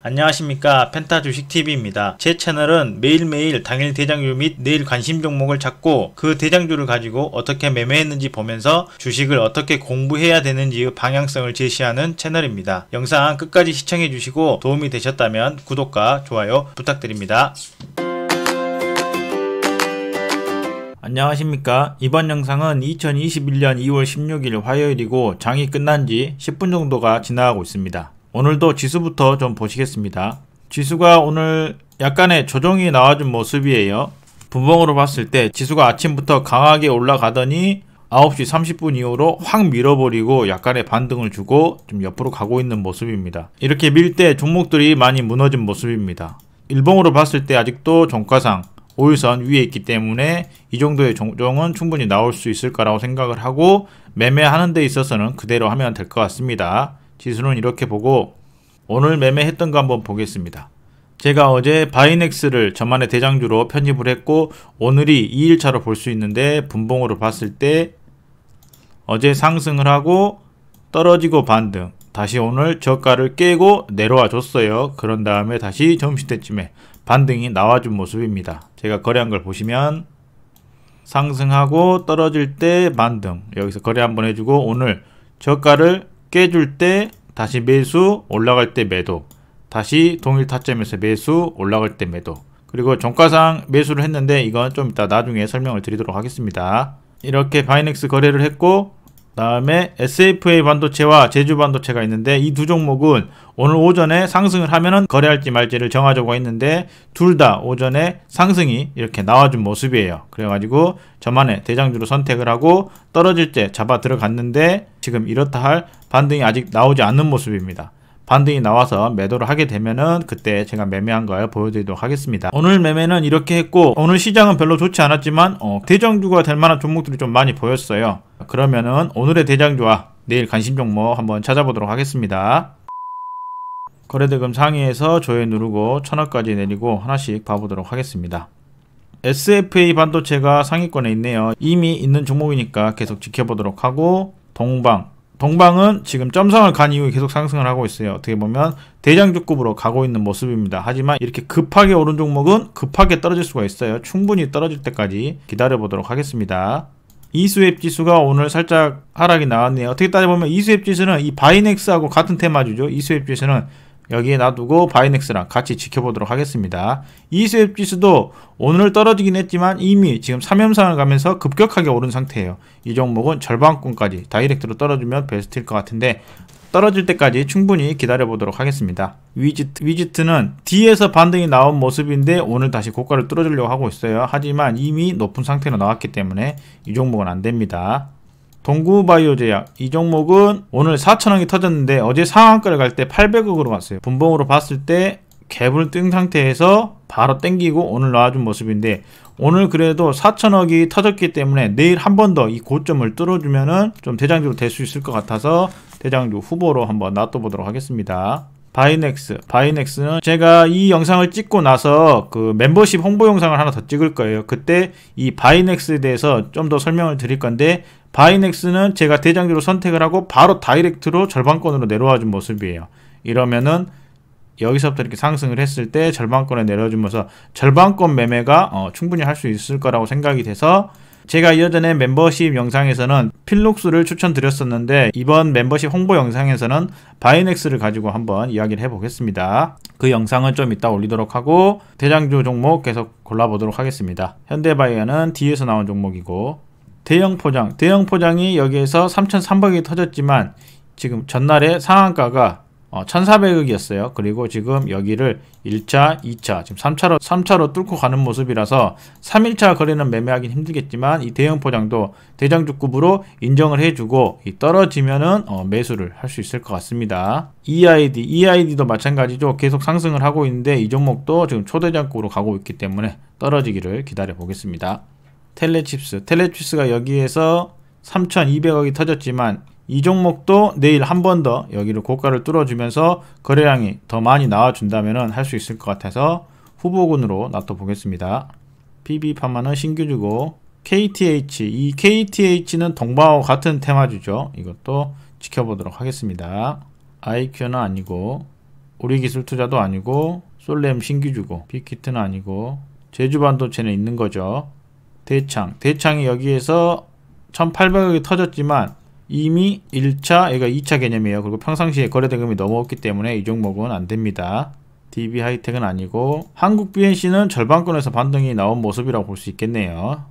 안녕하십니까 펜타주식TV입니다. 제 채널은 매일매일 당일 대장주 및 내일 관심 종목을 찾고 그 대장주를 가지고 어떻게 매매했는지 보면서 주식을 어떻게 공부해야 되는지의 방향성을 제시하는 채널입니다. 영상 끝까지 시청해주시고 도움이 되셨다면 구독과 좋아요 부탁드립니다. 안녕하십니까 이번 영상은 2021년 2월 16일 화요일이고 장이 끝난 지 10분 정도가 지나가고 있습니다. 오늘도 지수부터 좀 보시겠습니다. 지수가 오늘 약간의 조정이 나와준 모습이에요. 분봉으로 봤을 때 지수가 아침부터 강하게 올라가더니 9시 30분 이후로 확 밀어버리고 약간의 반등을 주고 좀 옆으로 가고 있는 모습입니다. 이렇게 밀 때 종목들이 많이 무너진 모습입니다. 일봉으로 봤을 때 아직도 종가상 5일선 위에 있기 때문에 이 정도의 종종은 충분히 나올 수 있을 거라고 생각을 하고 매매하는 데 있어서는 그대로 하면 될 것 같습니다. 지수는 이렇게 보고 오늘 매매했던 거 한번 보겠습니다. 제가 어제 바이넥스를 저만의 대장주로 편집을 했고 오늘이 2일차로 볼 수 있는데 분봉으로 봤을 때 어제 상승을 하고 떨어지고 반등 다시 오늘 저가를 깨고 내려와 줬어요. 그런 다음에 다시 점심때쯤에 반등이 나와준 모습입니다. 제가 거래한 걸 보시면 상승하고 떨어질 때 반등 여기서 거래 한번 해주고 오늘 저가를 깨줄 때 다시 매수 올라갈 때 매도 다시 동일 타점에서 매수 올라갈 때 매도 그리고 종가상 매수를 했는데 이건 좀 이따 나중에 설명을 드리도록 하겠습니다 이렇게 바이넥스 거래를 했고 다음에 SFA 반도체와 제주 반도체가 있는데 이 두 종목은 오늘 오전에 상승을 하면은 거래할지 말지를 정하자고 했는데 둘 다 오전에 상승이 이렇게 나와준 모습이에요. 그래가지고 저만의 대장주로 선택을 하고 떨어질 때 잡아 들어갔는데 지금 이렇다 할 반등이 아직 나오지 않는 모습입니다. 반등이 나와서 매도를 하게 되면은 그때 제가 매매한 걸 보여드리도록 하겠습니다. 오늘 매매는 이렇게 했고 오늘 시장은 별로 좋지 않았지만 어, 대장주가 될 만한 종목들이 좀 많이 보였어요. 그러면은 오늘의 대장주와 내일 관심 종목 뭐 한번 찾아보도록 하겠습니다. 거래대금 상위에서 조회 누르고 천억까지 내리고 하나씩 봐보도록 하겠습니다. SFA 반도체가 상위권에 있네요. 이미 있는 종목이니까 계속 지켜보도록 하고 동방, 동방은 지금 점상을간 이후에 계속 상승을 하고 있어요. 어떻게 보면 대장주급으로 가고 있는 모습입니다. 하지만 이렇게 급하게 오른 종목은 급하게 떨어질 수가 있어요. 충분히 떨어질 때까지 기다려보도록 하겠습니다. 이수앱 지수가 오늘 살짝 하락이 나왔네요. 어떻게 따져보면 이수앱 지수는 이 바이넥스하고 같은 테마주죠. 이수앱 지수는 여기에 놔두고 바이넥스랑 같이 지켜보도록 하겠습니다. 이수앱 지수도 오늘 떨어지긴 했지만 이미 지금 3연상을 가면서 급격하게 오른 상태예요. 이 종목은 절반권까지 다이렉트로 떨어지면 베스트일 것 같은데 떨어질 때까지 충분히 기다려보도록 하겠습니다. 위지트, 위지트는 뒤에서 반등이 나온 모습인데 오늘 다시 고가를 뚫어주려고 하고 있어요. 하지만 이미 높은 상태로 나왔기 때문에 이 종목은 안됩니다. 동구바이오제약 이 종목은 오늘 4천억이 터졌는데 어제 상한가를 갈 때 800억으로 갔어요. 분봉으로 봤을 때 갭을 뜬 상태에서 바로 땡기고 오늘 나와준 모습인데 오늘 그래도 4천억이 터졌기 때문에 내일 한 번 더 이 고점을 뚫어주면은 좀 대장주로 될 수 있을 것 같아서 대장주 후보로 한번 놔둬보도록 하겠습니다. 바이넥스 바이넥스는 제가 이 영상을 찍고 나서 그 멤버십 홍보 영상을 하나 더 찍을 거예요 그때 이 바이넥스에 대해서 좀 더 설명을 드릴 건데 바이넥스는 제가 대장주로 선택을 하고 바로 다이렉트로 절반권으로 내려와준 모습이에요. 이러면은 여기서부터 이렇게 상승을 했을 때 절반권에 내려주면서 절반권 매매가 어, 충분히 할 수 있을 거라고 생각이 돼서 제가 이전에 멤버십 영상에서는 필록스를 추천드렸었는데 이번 멤버십 홍보 영상에서는 바이넥스를 가지고 한번 이야기를 해보겠습니다. 그 영상은 좀 이따 올리도록 하고 대장주 종목 계속 골라보도록 하겠습니다. 현대바이어는 뒤에서 나온 종목이고 대형 포장, 대형 포장이 여기에서 3,300억이 터졌지만 지금 전날에 상한가가 1,400억이었어요. 어, 그리고 지금 여기를 1차, 2차, 지금 3차로 3차로 뚫고 가는 모습이라서 3일차 거래는 매매하기 는 힘들겠지만 이 대형 포장도 대장주급으로 인정을 해주고 떨어지면은 어, 매수를 할 수 있을 것 같습니다. EID, EID도 마찬가지죠. 계속 상승을 하고 있는데 이 종목도 지금 초대장급으로 가고 있기 때문에 떨어지기를 기다려 보겠습니다. 텔레칩스. 텔레칩스가 여기에서 3,200억이 터졌지만 이 종목도 내일 한 번 더 여기를 고가를 뚫어주면서 거래량이 더 많이 나와준다면 할 수 있을 것 같아서 후보군으로 놔둬보겠습니다. p b 판만은 신규주고 KTH, 이 KTH는 동방하 같은 테마주죠. 이것도 지켜보도록 하겠습니다. IQ는 아니고 우리기술투자도 아니고 솔렘 신규주고 빅히트는 아니고 제주반도체는 있는 거죠. 대창 대창이 여기에서 1800억이 터졌지만 이미 1차 그러니까 2차 개념이에요 그리고 평상시에 거래대금이 넘어왔기 때문에 이 종목은 안됩니다 DB 하이텍은 아니고 한국 BNC는 절반권에서 반등이 나온 모습이라고 볼 수 있겠네요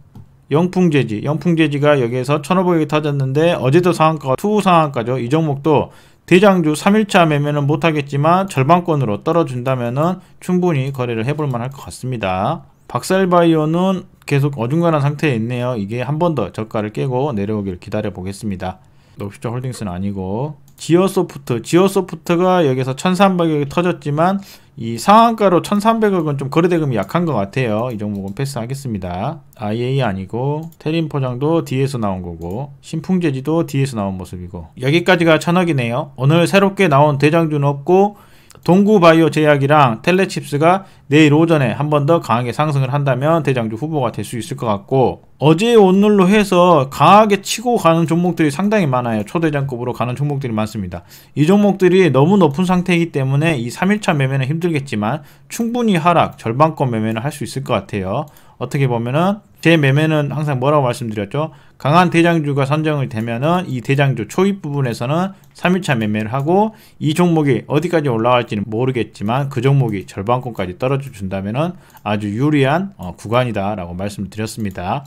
영풍제지영풍제지가 여기에서 1500억이 터졌는데 어제도 상한가 투후 상한가죠 이 종목도 대장주 3일차 매매는 못하겠지만 절반권으로 떨어준다면 충분히 거래를 해볼만 할것 같습니다 박살바이오는 계속 어중간한 상태에 있네요. 이게 한 번 더 저가를 깨고 내려오기를 기다려 보겠습니다. 넙시저 홀딩스는 아니고 지어소프트, 지어소프트가 여기서 1300억이 터졌지만 이 상한가로 1300억은 좀 거래대금이 약한 것 같아요. 이 종목은 패스하겠습니다. IA 아니고 테린 포장도 뒤에서 나온 거고 신풍재지도 뒤에서 나온 모습이고 여기까지가 천억이네요. 오늘 새롭게 나온 대장주는 없고 동구바이오 제약이랑 텔레칩스가 내일 오전에 한 번 더 강하게 상승을 한다면 대장주 후보가 될 수 있을 것 같고 어제 오늘로 해서 강하게 치고 가는 종목들이 상당히 많아요. 초대장급으로 가는 종목들이 많습니다. 이 종목들이 너무 높은 상태이기 때문에 이 3일차 매매는 힘들겠지만 충분히 하락, 절반권 매매는 할 수 있을 것 같아요. 어떻게 보면은 제 매매는 항상 뭐라고 말씀드렸죠? 강한 대장주가 선정이 되면은 이 대장주 초입 부분에서는 3일차 매매를 하고 이 종목이 어디까지 올라갈지는 모르겠지만 그 종목이 절반권까지 떨어져 준다면은 아주 유리한 어, 구간이다라고 말씀드렸습니다.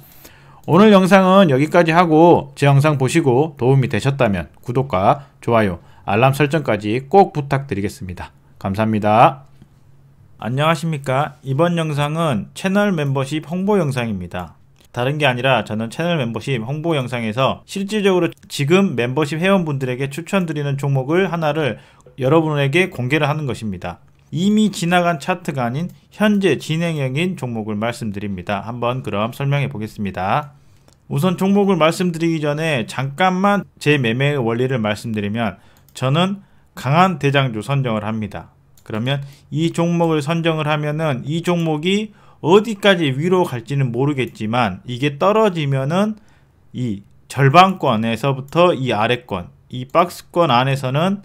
오늘 영상은 여기까지 하고 제 영상 보시고 도움이 되셨다면 구독과 좋아요, 알람 설정까지 꼭 부탁드리겠습니다. 감사합니다. 안녕하십니까 이번 영상은 채널 멤버십 홍보 영상입니다 다른 게 아니라 저는 채널 멤버십 홍보 영상에서 실질적으로 지금 멤버십 회원분들에게 추천드리는 종목을 하나를 여러분에게 공개를 하는 것입니다 이미 지나간 차트가 아닌 현재 진행형인 종목을 말씀드립니다 한번 그럼 설명해 보겠습니다 우선 종목을 말씀드리기 전에 잠깐만 제 매매의 원리를 말씀드리면 저는 강한 대장주 선정을 합니다 그러면 이 종목을 선정을 하면은 이 종목이 어디까지 위로 갈지는 모르겠지만 이게 떨어지면은 이 절반권에서부터 이 아래권, 이 박스권 안에서는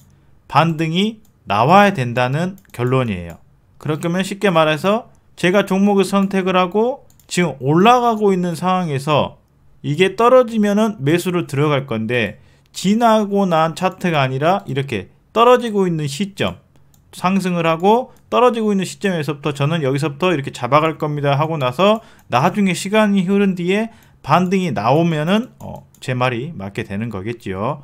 반등이 나와야 된다는 결론이에요. 그렇다면 쉽게 말해서 제가 종목을 선택을 하고 지금 올라가고 있는 상황에서 이게 떨어지면은 매수로 들어갈 건데 지나고 난 차트가 아니라 이렇게 떨어지고 있는 시점 상승을 하고 떨어지고 있는 시점에서부터 저는 여기서부터 이렇게 잡아갈 겁니다 하고 나서 나중에 시간이 흐른 뒤에 반등이 나오면은 어, 제 말이 맞게 되는 거겠지요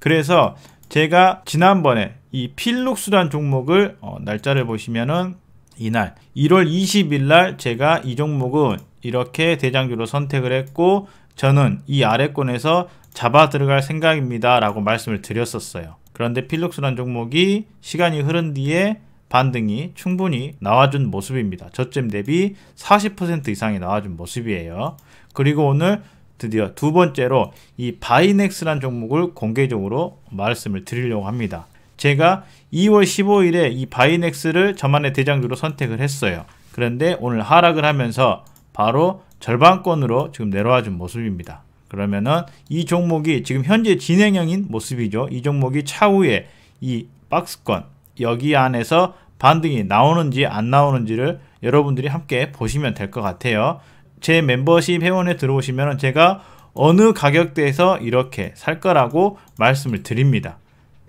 그래서 제가 지난번에 이 필룩스란 종목을 어, 날짜를 보시면은 이날 1월 20일 날 제가 이 종목은 이렇게 대장주로 선택을 했고 저는 이 아래권에서 잡아 들어갈 생각입니다 라고 말씀을 드렸었어요 그런데 필룩스란 종목이 시간이 흐른 뒤에 반등이 충분히 나와준 모습입니다. 저점 대비 40% 이상이 나와준 모습이에요. 그리고 오늘 드디어 두 번째로 이 바이넥스란 종목을 공개적으로 말씀을 드리려고 합니다. 제가 2월 15일에 이 바이넥스를 저만의 대장주로 선택을 했어요. 그런데 오늘 하락을 하면서 바로 절반권으로 지금 내려와 준 모습입니다. 그러면은 이 종목이 지금 현재 진행형인 모습이죠. 이 종목이 차후에 이 박스권 여기 안에서 반등이 나오는지 안 나오는지를 여러분들이 함께 보시면 될 것 같아요. 제 멤버십 회원에 들어오시면 제가 어느 가격대에서 이렇게 살 거라고 말씀을 드립니다.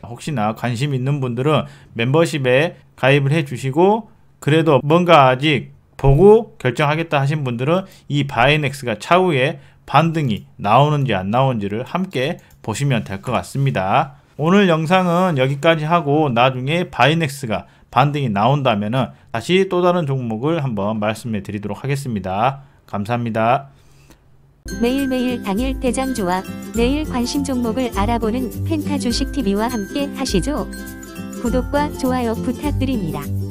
혹시나 관심 있는 분들은 멤버십에 가입을 해주시고 그래도 뭔가 아직 보고 결정하겠다 하신 분들은 이 바이넥스가 차후에 반등이 나오는지 안 나오는지를 함께 보시면 될 것 같습니다. 오늘 영상은 여기까지 하고 나중에 바이넥스가 반등이 나온다면 다시 또 다른 종목을 한번 말씀해 드리도록 하겠습니다. 감사합니다. 매일매일 당일 대장 조합, 내일 관심 종목을 알아보는 펜타 주식TV와 함께 하시죠. 구독과 좋아요 부탁드립니다.